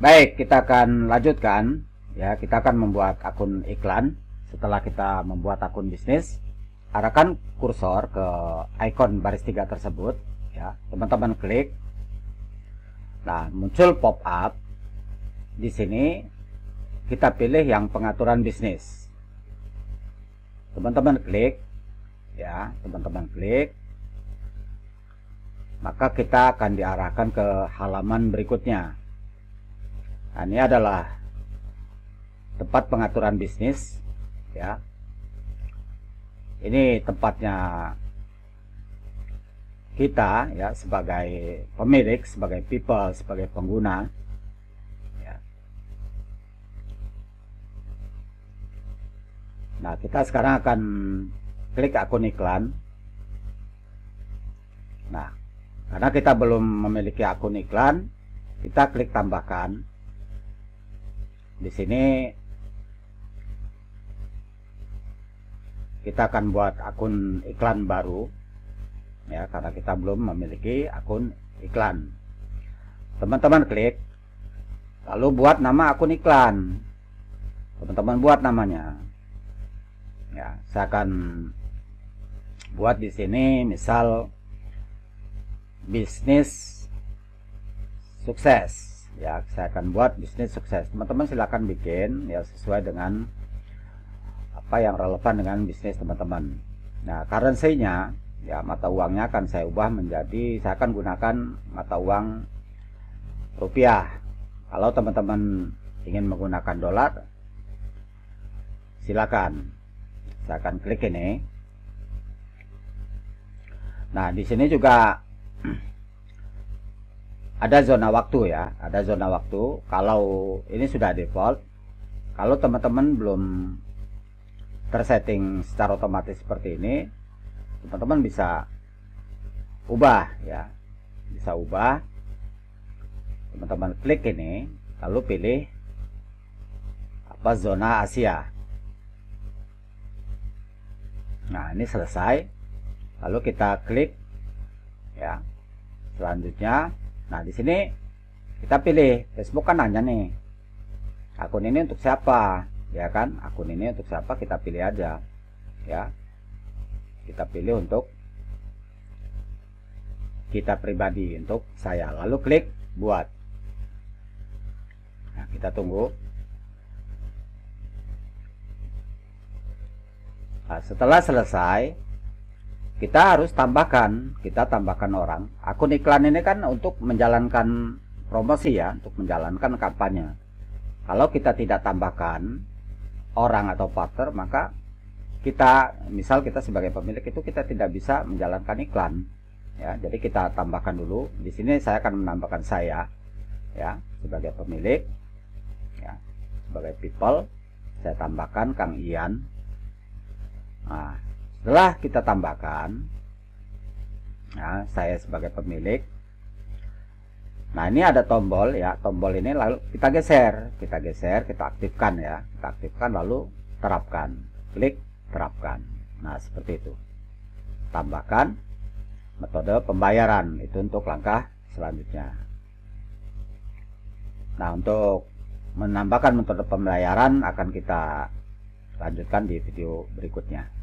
Baik, kita akan lanjutkan ya, kita akan membuat akun iklan. Setelah kita membuat akun bisnis, arahkan kursor ke ikon baris tiga tersebut ya. Teman-teman klik. Nah, muncul pop up. Di sini kita pilih yang pengaturan bisnis. Teman-teman klik ya, teman-teman klik. Maka kita akan diarahkan ke halaman berikutnya Nah, ini adalah tempat pengaturan bisnis ya. Ini tempatnya kita ya sebagai pemilik, sebagai people, sebagai pengguna ya. Nah, kita sekarang akan klik akun iklan. Nah, karena kita belum memiliki akun iklan, kita klik tambahkan di sini kita akan buat akun iklan baru ya karena kita belum memiliki akun iklan teman-teman klik lalu buat nama akun iklan teman-teman buat namanya ya saya akan buat di sini misal bisnis sukses ya saya akan buat bisnis sukses teman-teman silahkan bikin ya sesuai dengan apa yang relevan dengan bisnis teman-teman nah currency-nya ya mata uangnya akan saya ubah menjadi saya akan gunakan mata uang rupiah kalau teman-teman ingin menggunakan dolar silakan saya akan klik ini nah di sini juga ada zona waktu ya, ada zona waktu. Kalau ini sudah default, kalau teman-teman belum tersetting secara otomatis seperti ini, teman-teman bisa ubah ya, bisa ubah. Teman-teman klik ini, lalu pilih apa zona Asia. Nah ini selesai, lalu kita klik ya. Selanjutnya Nah, di sini kita pilih Facebook kan nanya nih. Akun ini untuk siapa? Ya kan? Akun ini untuk siapa? Kita pilih aja. Ya. Kita pilih untuk kita pribadi untuk saya. Lalu klik buat. Nah, kita tunggu. Nah, setelah selesai, kita harus tambahkan kita tambahkan orang akun iklan ini kan untuk menjalankan promosi ya untuk menjalankan kampanye kalau kita tidak tambahkan orang atau partner maka kita misal kita sebagai pemilik itu kita tidak bisa menjalankan iklan ya jadi kita tambahkan dulu di sini saya akan menambahkan saya ya sebagai pemilik ya sebagai people saya tambahkan Kang Ian nah setelah kita tambahkan, nah, saya sebagai pemilik. Nah, ini ada tombol ya, tombol ini lalu kita geser, kita geser, kita aktifkan ya. Kita aktifkan lalu terapkan. Klik terapkan. Nah, seperti itu. Tambahkan metode pembayaran itu untuk langkah selanjutnya. Nah, untuk menambahkan metode pembayaran akan kita lanjutkan di video berikutnya.